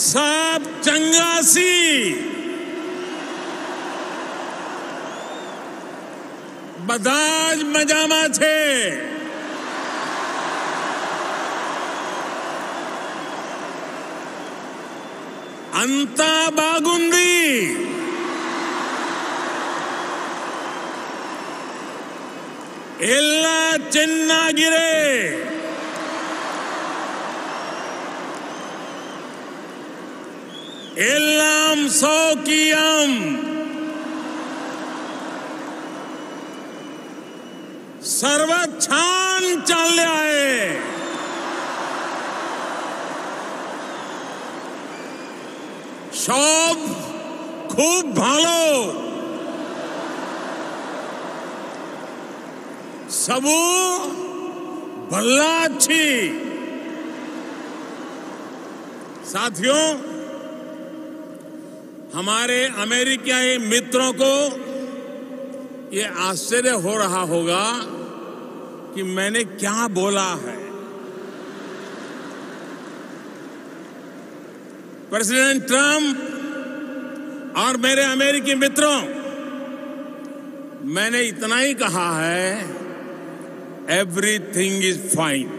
सब चंगा सी बदाज मजामा थे अंता बागुंदी एल्ला चिन्ना गिरे எல்லாம் சௌக்கியம் सर्वक्षान चल आहे सब खूब भालो सबू भल्ला अच्छी साथियों हमारे अमेरिकाई मित्रों को ये आश्चर्य हो रहा होगा कि मैंने क्या बोला है प्रेसिडेंट ट्रंप और मेरे अमेरिकी मित्रों मैंने इतना ही कहा है एवरीथिंग इज फाइन